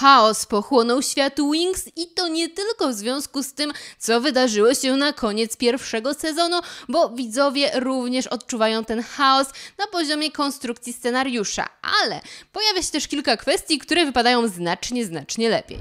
chaos pochłonął świat Wings i to nie tylko w związku z tym, co wydarzyło się na koniec pierwszego sezonu, bo widzowie również odczuwają ten chaos na poziomie konstrukcji scenariusza. Ale pojawia się też kilka kwestii, które wypadają znacznie, znacznie lepiej.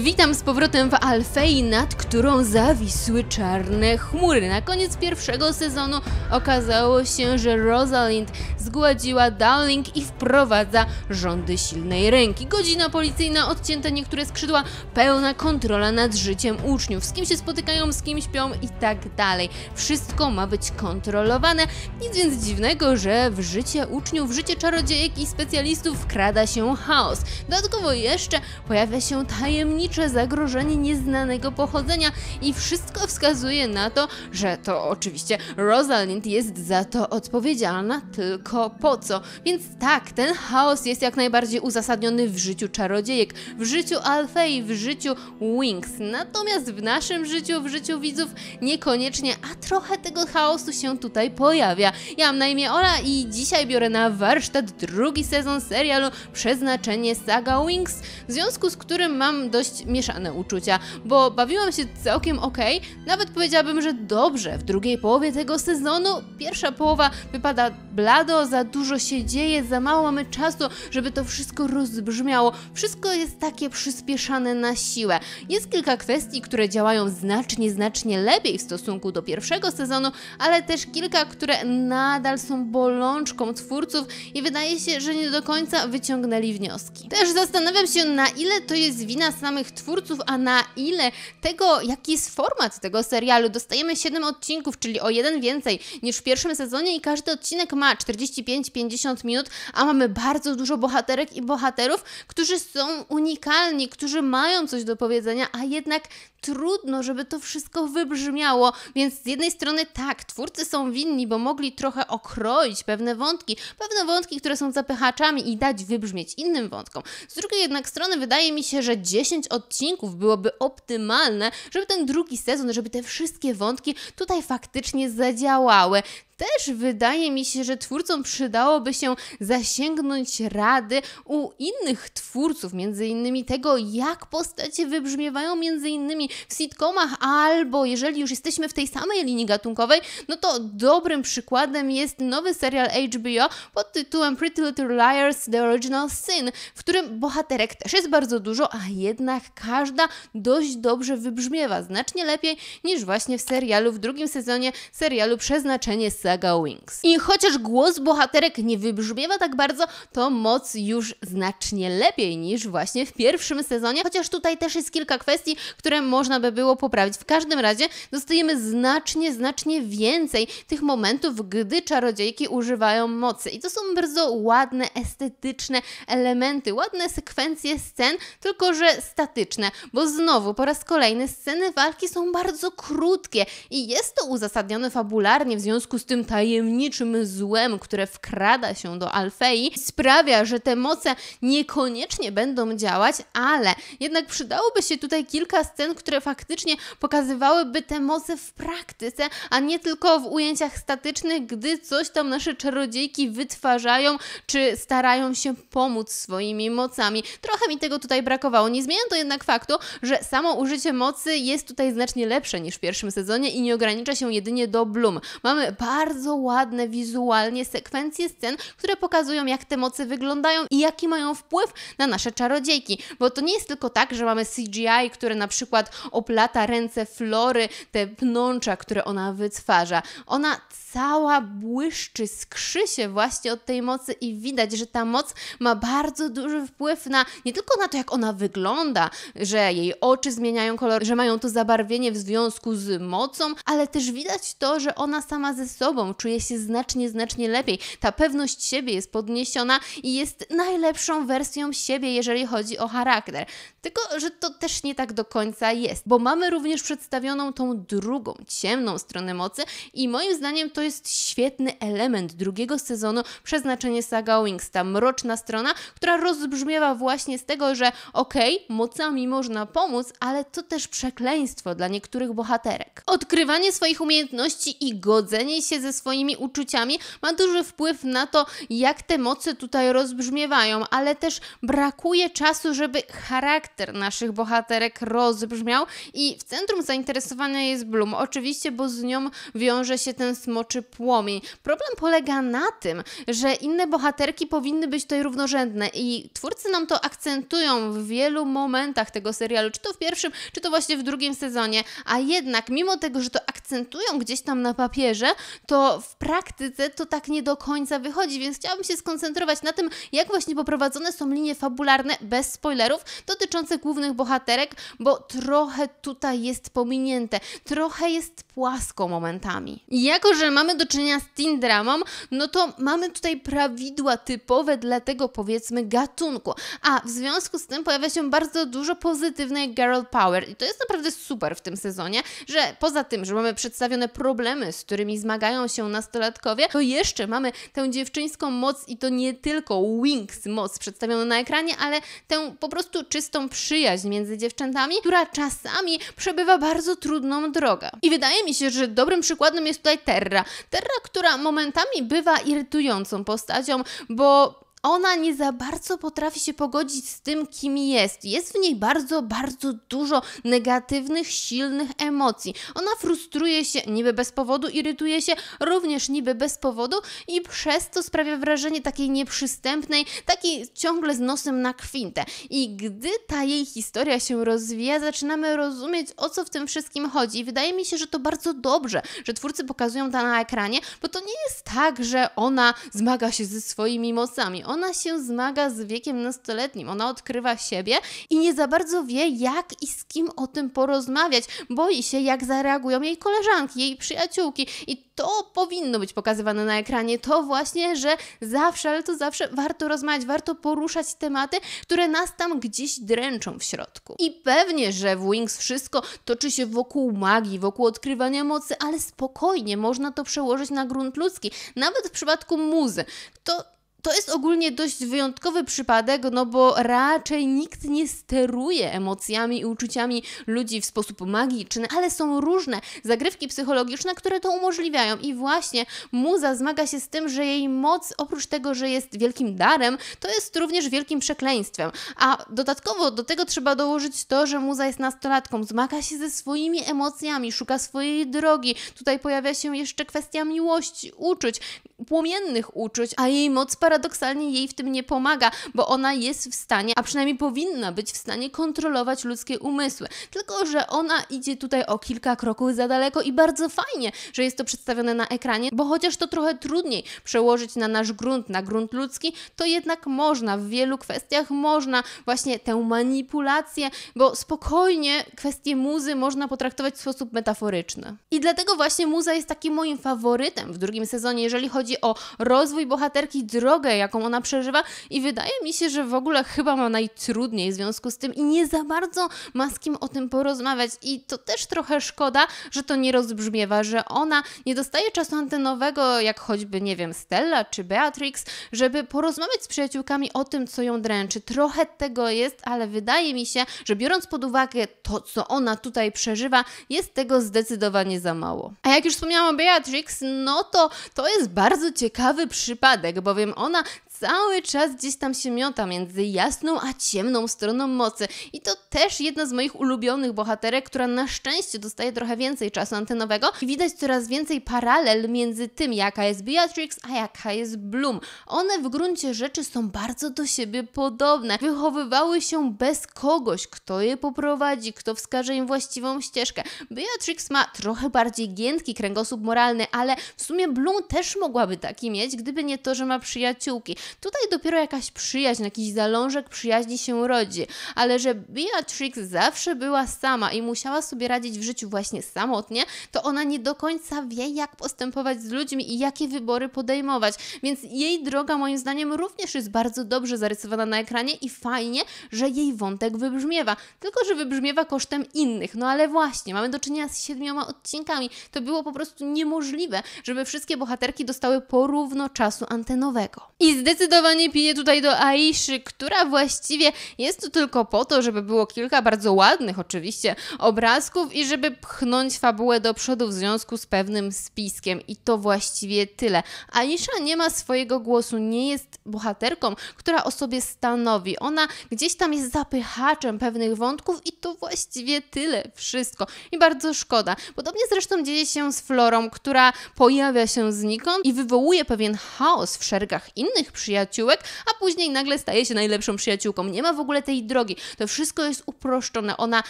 Witam z powrotem w Alfei, nad którą zawisły czarne chmury. Na koniec pierwszego sezonu okazało się, że Rosalind zgładziła Dowling i wprowadza rządy silnej ręki. Godzina policyjna, odcięte niektóre skrzydła, pełna kontrola nad życiem uczniów, z kim się spotykają, z kim śpią i tak dalej. Wszystko ma być kontrolowane, nic więc dziwnego, że w życie uczniów, w życie czarodziejek i specjalistów wkrada się chaos. Dodatkowo jeszcze pojawia się tajemnica tajemnicze zagrożenie nieznanego pochodzenia i wszystko wskazuje na to, że to oczywiście Rosalind jest za to odpowiedzialna, tylko po co? Więc tak, ten chaos jest jak najbardziej uzasadniony w życiu czarodziejek, w życiu Alfei, w życiu Wings. Natomiast w naszym życiu, w życiu widzów niekoniecznie, a trochę tego chaosu się tutaj pojawia. Ja mam na imię Ola i dzisiaj biorę na warsztat drugi sezon serialu Przeznaczenie Saga Wings, w związku z którym mam dość dość mieszane uczucia, bo bawiłam się całkiem ok, nawet powiedziałabym, że dobrze. W drugiej połowie tego sezonu pierwsza połowa wypada blado, za dużo się dzieje, za mało mamy czasu, żeby to wszystko rozbrzmiało. Wszystko jest takie przyspieszane na siłę. Jest kilka kwestii, które działają znacznie, znacznie lepiej w stosunku do pierwszego sezonu, ale też kilka, które nadal są bolączką twórców i wydaje się, że nie do końca wyciągnęli wnioski. Też zastanawiam się, na ile to jest wina samych twórców, a na ile tego, jaki jest format tego serialu. Dostajemy 7 odcinków, czyli o jeden więcej niż w pierwszym sezonie i każdy odcinek ma ma 45-50 minut, a mamy bardzo dużo bohaterek i bohaterów, którzy są unikalni, którzy mają coś do powiedzenia, a jednak trudno, żeby to wszystko wybrzmiało. Więc z jednej strony tak, twórcy są winni, bo mogli trochę okroić pewne wątki, pewne wątki, które są zapychaczami i dać wybrzmieć innym wątkom. Z drugiej jednak strony wydaje mi się, że 10 odcinków byłoby optymalne, żeby ten drugi sezon, żeby te wszystkie wątki tutaj faktycznie zadziałały też wydaje mi się, że twórcom przydałoby się zasięgnąć rady u innych twórców, między innymi tego, jak postacie wybrzmiewają między innymi w sitcomach, albo jeżeli już jesteśmy w tej samej linii gatunkowej, no to dobrym przykładem jest nowy serial HBO pod tytułem Pretty Little Liars The Original Sin, w którym bohaterek też jest bardzo dużo, a jednak każda dość dobrze wybrzmiewa, znacznie lepiej niż właśnie w serialu w drugim sezonie serialu Przeznaczenie Sen Saga Wings. I chociaż głos bohaterek nie wybrzmiewa tak bardzo, to moc już znacznie lepiej niż właśnie w pierwszym sezonie, chociaż tutaj też jest kilka kwestii, które można by było poprawić. W każdym razie dostajemy znacznie, znacznie więcej tych momentów, gdy czarodziejki używają mocy. I to są bardzo ładne, estetyczne elementy, ładne sekwencje scen, tylko że statyczne, bo znowu po raz kolejny sceny walki są bardzo krótkie i jest to uzasadnione fabularnie w związku z tym, tym tajemniczym złem, które wkrada się do Alfei, sprawia, że te moce niekoniecznie będą działać, ale jednak przydałoby się tutaj kilka scen, które faktycznie pokazywałyby te moce w praktyce, a nie tylko w ujęciach statycznych, gdy coś tam nasze czarodziejki wytwarzają, czy starają się pomóc swoimi mocami. Trochę mi tego tutaj brakowało. Nie zmienia to jednak faktu, że samo użycie mocy jest tutaj znacznie lepsze niż w pierwszym sezonie i nie ogranicza się jedynie do Bloom. Mamy bardzo bardzo ładne wizualnie sekwencje scen, które pokazują, jak te moce wyglądają i jaki mają wpływ na nasze czarodziejki. Bo to nie jest tylko tak, że mamy CGI, które na przykład oplata ręce Flory, te pnącza, które ona wytwarza. Ona cała błyszczy, skrzy się właśnie od tej mocy i widać, że ta moc ma bardzo duży wpływ na nie tylko na to, jak ona wygląda, że jej oczy zmieniają kolor, że mają to zabarwienie w związku z mocą, ale też widać to, że ona sama ze sobą sobą, czuje się znacznie, znacznie lepiej. Ta pewność siebie jest podniesiona i jest najlepszą wersją siebie, jeżeli chodzi o charakter. Tylko, że to też nie tak do końca jest, bo mamy również przedstawioną tą drugą, ciemną stronę mocy i moim zdaniem to jest świetny element drugiego sezonu Przeznaczenie Saga Wings, ta mroczna strona, która rozbrzmiewa właśnie z tego, że okej, okay, mocami można pomóc, ale to też przekleństwo dla niektórych bohaterek. Odkrywanie swoich umiejętności i godzenie się ze swoimi uczuciami ma duży wpływ na to, jak te moce tutaj rozbrzmiewają, ale też brakuje czasu, żeby charakter charakter naszych bohaterek rozbrzmiał i w centrum zainteresowania jest Bloom, oczywiście, bo z nią wiąże się ten smoczy płomień. Problem polega na tym, że inne bohaterki powinny być tutaj równorzędne i twórcy nam to akcentują w wielu momentach tego serialu, czy to w pierwszym, czy to właśnie w drugim sezonie, a jednak mimo tego, że to akcentują gdzieś tam na papierze, to w praktyce to tak nie do końca wychodzi, więc chciałabym się skoncentrować na tym, jak właśnie poprowadzone są linie fabularne bez spoilerów dotyczące dotyczące głównych bohaterek, bo trochę tutaj jest pominięte, trochę jest płasko momentami. jako, że mamy do czynienia z teen dramą, no to mamy tutaj prawidła typowe dla tego powiedzmy gatunku. A w związku z tym pojawia się bardzo dużo pozytywnej girl power i to jest naprawdę super w tym sezonie, że poza tym, że mamy przedstawione problemy, z którymi zmagają się nastolatkowie, to jeszcze mamy tę dziewczyńską moc i to nie tylko Wings moc przedstawioną na ekranie, ale tę po prostu czystą przyjaźń między dziewczętami, która czasami przebywa bardzo trudną drogę. I wydaje mi się, że dobrym przykładem jest tutaj Terra. Terra, która momentami bywa irytującą postacią, bo ona nie za bardzo potrafi się pogodzić z tym, kim jest. Jest w niej bardzo, bardzo dużo negatywnych, silnych emocji. Ona frustruje się niby bez powodu, irytuje się również niby bez powodu i przez to sprawia wrażenie takiej nieprzystępnej, takiej ciągle z nosem na kwintę. I gdy ta jej historia się rozwija, zaczynamy rozumieć, o co w tym wszystkim chodzi. I wydaje mi się, że to bardzo dobrze, że twórcy pokazują to na ekranie, bo to nie jest tak, że ona zmaga się ze swoimi mocami ona się zmaga z wiekiem nastoletnim, ona odkrywa siebie i nie za bardzo wie, jak i z kim o tym porozmawiać. Boi się, jak zareagują jej koleżanki, jej przyjaciółki. I to powinno być pokazywane na ekranie. To właśnie, że zawsze, ale to zawsze warto rozmawiać, warto poruszać tematy, które nas tam gdzieś dręczą w środku. I pewnie, że w Wings wszystko toczy się wokół magii, wokół odkrywania mocy, ale spokojnie można to przełożyć na grunt ludzki. Nawet w przypadku muzy. To to jest ogólnie dość wyjątkowy przypadek, no bo raczej nikt nie steruje emocjami i uczuciami ludzi w sposób magiczny, ale są różne zagrywki psychologiczne, które to umożliwiają. I właśnie muza zmaga się z tym, że jej moc, oprócz tego, że jest wielkim darem, to jest również wielkim przekleństwem. A dodatkowo do tego trzeba dołożyć to, że muza jest nastolatką, zmaga się ze swoimi emocjami, szuka swojej drogi. Tutaj pojawia się jeszcze kwestia miłości, uczuć, płomiennych uczuć, a jej moc para paradoksalnie jej w tym nie pomaga, bo ona jest w stanie, a przynajmniej powinna być w stanie kontrolować ludzkie umysły. Tylko, że ona idzie tutaj o kilka kroków za daleko i bardzo fajnie, że jest to przedstawione na ekranie, bo chociaż to trochę trudniej przełożyć na nasz grunt, na grunt ludzki, to jednak można w wielu kwestiach, można właśnie tę manipulację, bo spokojnie kwestie muzy można potraktować w sposób metaforyczny. I dlatego właśnie muza jest takim moim faworytem w drugim sezonie, jeżeli chodzi o rozwój bohaterki, drogę drogę, jaką ona przeżywa i wydaje mi się, że w ogóle chyba ma najtrudniej w związku z tym i nie za bardzo ma z kim o tym porozmawiać i to też trochę szkoda, że to nie rozbrzmiewa, że ona nie dostaje czasu antenowego, jak choćby, nie wiem, Stella czy Beatrix, żeby porozmawiać z przyjaciółkami o tym, co ją dręczy. Trochę tego jest, ale wydaje mi się, że biorąc pod uwagę to, co ona tutaj przeżywa, jest tego zdecydowanie za mało. A jak już wspomniałam o Beatrix, no to to jest bardzo ciekawy przypadek, bowiem ona 后呢，cały czas gdzieś tam się miota między jasną a ciemną stroną mocy. I to też jedna z moich ulubionych bohaterek, która na szczęście dostaje trochę więcej czasu antenowego i widać coraz więcej paralel między tym, jaka jest Beatrix, a jaka jest Bloom. One w gruncie rzeczy są bardzo do siebie podobne. Wychowywały się bez kogoś, kto je poprowadzi, kto wskaże im właściwą ścieżkę. Beatrix ma trochę bardziej giętki kręgosłup moralny, ale w sumie Bloom też mogłaby taki mieć, gdyby nie to, że ma przyjaciółki. Tutaj dopiero jakaś przyjaźń, jakiś zalążek przyjaźni się rodzi, ale że Beatrix zawsze była sama i musiała sobie radzić w życiu właśnie samotnie, to ona nie do końca wie, jak postępować z ludźmi i jakie wybory podejmować. Więc jej droga, moim zdaniem, również jest bardzo dobrze zarysowana na ekranie i fajnie, że jej wątek wybrzmiewa. Tylko, że wybrzmiewa kosztem innych. No ale właśnie, mamy do czynienia z siedmioma odcinkami. To było po prostu niemożliwe, żeby wszystkie bohaterki dostały porówno czasu antenowego. I zdecydowanie zdecydowanie piję tutaj do Aiszy, która właściwie jest tu tylko po to, żeby było kilka bardzo ładnych oczywiście obrazków i żeby pchnąć fabułę do przodu w związku z pewnym spiskiem. I to właściwie tyle. Aisza nie ma swojego głosu, nie jest bohaterką, która o sobie stanowi. Ona gdzieś tam jest zapychaczem pewnych wątków i to właściwie tyle, wszystko. I bardzo szkoda. Podobnie zresztą dzieje się z Florą, która pojawia się znikąd i wywołuje pewien chaos w szeregach innych przyjaciół, przyjaciółek, a później nagle staje się najlepszą przyjaciółką. Nie ma w ogóle tej drogi. To wszystko jest uproszczone. Ona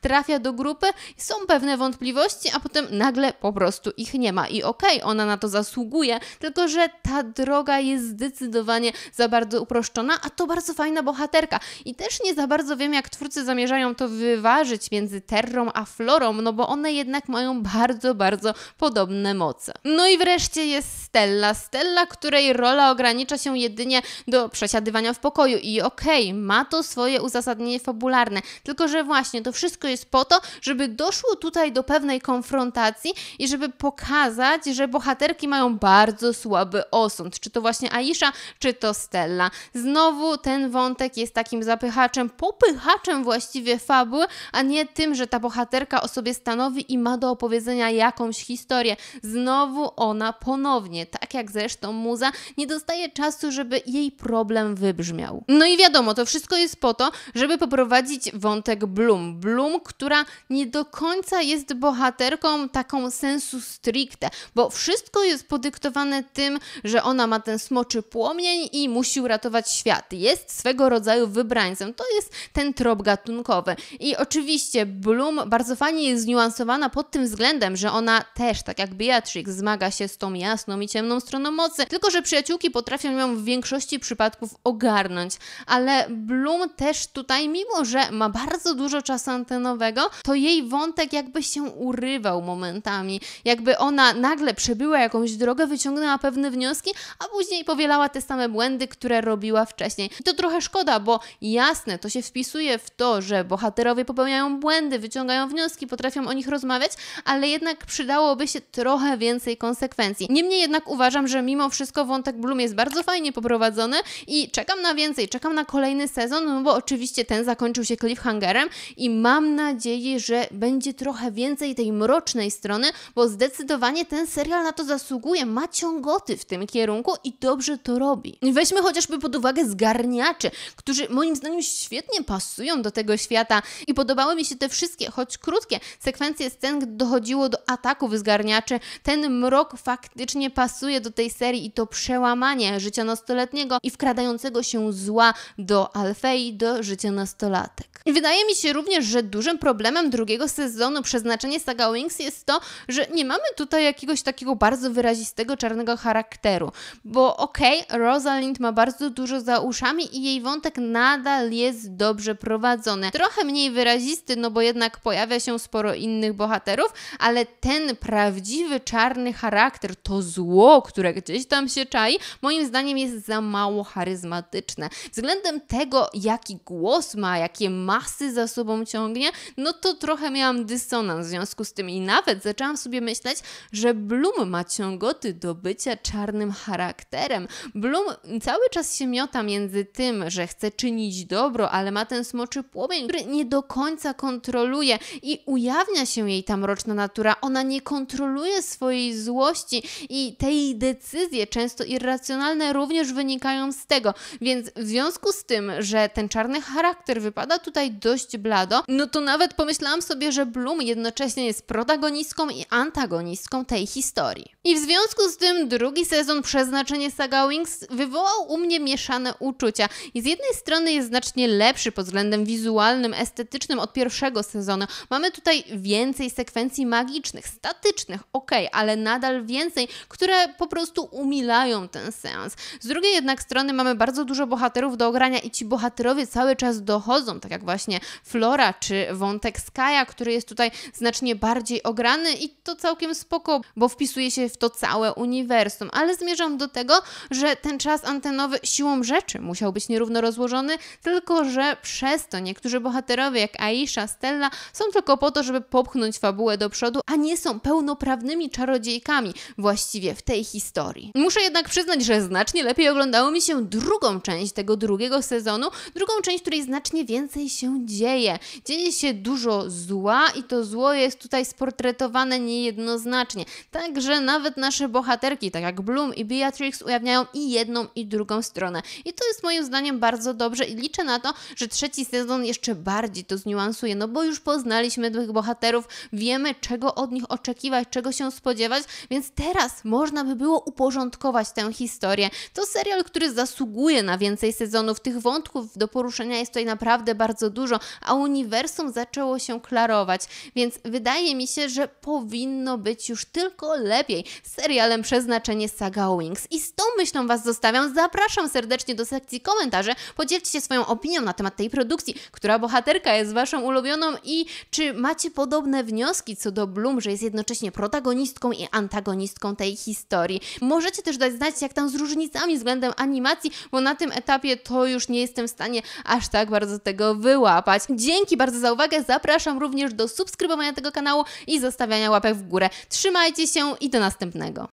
trafia do grupy, są pewne wątpliwości, a potem nagle po prostu ich nie ma. I okej, okay, ona na to zasługuje, tylko że ta droga jest zdecydowanie za bardzo uproszczona, a to bardzo fajna bohaterka. I też nie za bardzo wiem, jak twórcy zamierzają to wyważyć między terrą a florą, no bo one jednak mają bardzo, bardzo podobne moce. No i wreszcie jest Stella. Stella, której rola ogranicza się jedynie do przesiadywania w pokoju i okej, okay, ma to swoje uzasadnienie fabularne, tylko że właśnie to wszystko jest po to, żeby doszło tutaj do pewnej konfrontacji i żeby pokazać, że bohaterki mają bardzo słaby osąd, czy to właśnie Aisha, czy to Stella. Znowu ten wątek jest takim zapychaczem, popychaczem właściwie fabuły, a nie tym, że ta bohaterka o sobie stanowi i ma do opowiedzenia jakąś historię. Znowu ona ponownie, tak jak zresztą muza, nie dostaje czasu, żeby jej problem wybrzmiał. No i wiadomo, to wszystko jest po to, żeby poprowadzić wątek Bloom. Bloom, która nie do końca jest bohaterką taką sensu stricte, bo wszystko jest podyktowane tym, że ona ma ten smoczy płomień i musi uratować świat. Jest swego rodzaju wybrańcem. To jest ten trop gatunkowy. I oczywiście Bloom bardzo fajnie jest zniuansowana pod tym względem, że ona też, tak jak Beatrix, zmaga się z tą jasną i ciemną stroną mocy, tylko że przyjaciółki potrafią ją w większości większości przypadków ogarnąć. Ale Bloom też tutaj, mimo że ma bardzo dużo czasu antenowego, to jej wątek jakby się urywał momentami. Jakby ona nagle przebyła jakąś drogę, wyciągnęła pewne wnioski, a później powielała te same błędy, które robiła wcześniej. I to trochę szkoda, bo jasne, to się wpisuje w to, że bohaterowie popełniają błędy, wyciągają wnioski, potrafią o nich rozmawiać, ale jednak przydałoby się trochę więcej konsekwencji. Niemniej jednak uważam, że mimo wszystko wątek Bloom jest bardzo fajnie poprowadzony i czekam na więcej, czekam na kolejny sezon, no bo oczywiście ten zakończył się cliffhangerem i mam nadzieję, że będzie trochę więcej tej mrocznej strony, bo zdecydowanie ten serial na to zasługuje, ma ciągoty w tym kierunku i dobrze to robi. Weźmy chociażby pod uwagę zgarniaczy, którzy moim zdaniem świetnie pasują do tego świata i podobały mi się te wszystkie, choć krótkie, sekwencje scen, gdy dochodziło do ataków zgarniaczy. Ten mrok faktycznie pasuje do tej serii i to przełamanie życia nastoletniego nastoletniego i wkradającego się zła do Alfei, do życia nastolatek. wydaje mi się również, że dużym problemem drugiego sezonu przeznaczenie Saga Wings jest to, że nie mamy tutaj jakiegoś takiego bardzo wyrazistego czarnego charakteru, bo okej, okay, Rosalind ma bardzo dużo za uszami i jej wątek nadal jest dobrze prowadzony. Trochę mniej wyrazisty, no bo jednak pojawia się sporo innych bohaterów, ale ten prawdziwy czarny charakter, to zło, które gdzieś tam się czai, moim zdaniem jest za mało charyzmatyczne. Względem tego, jaki głos ma, jakie masy za sobą ciągnie, no to trochę miałam dysonans w związku z tym i nawet zaczęłam sobie myśleć, że Bloom ma ciągoty do bycia czarnym charakterem. Bloom cały czas się miota między tym, że chce czynić dobro, ale ma ten smoczy płomień, który nie do końca kontroluje i ujawnia się jej ta mroczna natura. Ona nie kontroluje swojej złości i tej decyzje, często irracjonalne, również wy wynikają z tego. Więc w związku z tym, że ten czarny charakter wypada tutaj dość blado, no to nawet pomyślałam sobie, że Bloom jednocześnie jest protagonistką i antagonistką tej historii. I w związku z tym drugi sezon Przeznaczenie Saga Wings wywołał u mnie mieszane uczucia. I z jednej strony jest znacznie lepszy pod względem wizualnym, estetycznym od pierwszego sezonu. Mamy tutaj więcej sekwencji magicznych, statycznych, ok, ale nadal więcej, które po prostu umilają ten sens. Z drugiej drugiej jednak strony mamy bardzo dużo bohaterów do ogrania i ci bohaterowie cały czas dochodzą, tak jak właśnie Flora czy wątek Skaja, który jest tutaj znacznie bardziej ograny i to całkiem spoko, bo wpisuje się w to całe uniwersum. Ale zmierzam do tego, że ten czas antenowy siłą rzeczy musiał być nierówno rozłożony, tylko że przez to niektórzy bohaterowie jak Aisha, Stella są tylko po to, żeby popchnąć fabułę do przodu, a nie są pełnoprawnymi czarodziejkami właściwie w tej historii. Muszę jednak przyznać, że znacznie lepiej oglądać oglądało mi się drugą część tego drugiego sezonu, drugą część, której znacznie więcej się dzieje. Dzieje się dużo zła i to zło jest tutaj sportretowane niejednoznacznie. Także nawet nasze bohaterki, tak jak Bloom i Beatrix, ujawniają i jedną, i drugą stronę. I to jest moim zdaniem bardzo dobrze i liczę na to, że trzeci sezon jeszcze bardziej to zniuansuje, no bo już poznaliśmy tych bohaterów, wiemy czego od nich oczekiwać, czego się spodziewać, więc teraz można by było uporządkować tę historię. To seria serial, który zasługuje na więcej sezonów. Tych wątków do poruszenia jest tutaj naprawdę bardzo dużo, a uniwersum zaczęło się klarować, więc wydaje mi się, że powinno być już tylko lepiej z serialem Przeznaczenie Saga Wings. I z tą myślą Was zostawiam. Zapraszam serdecznie do sekcji komentarzy. Podzielcie się swoją opinią na temat tej produkcji, która bohaterka jest Waszą ulubioną i czy macie podobne wnioski co do Bloom, że jest jednocześnie protagonistką i antagonistką tej historii. Możecie też dać znać, jak tam z różnicami względem względem animacji, bo na tym etapie to już nie jestem w stanie aż tak bardzo tego wyłapać. Dzięki bardzo za uwagę, zapraszam również do subskrybowania tego kanału i zostawiania łapek w górę. Trzymajcie się i do następnego.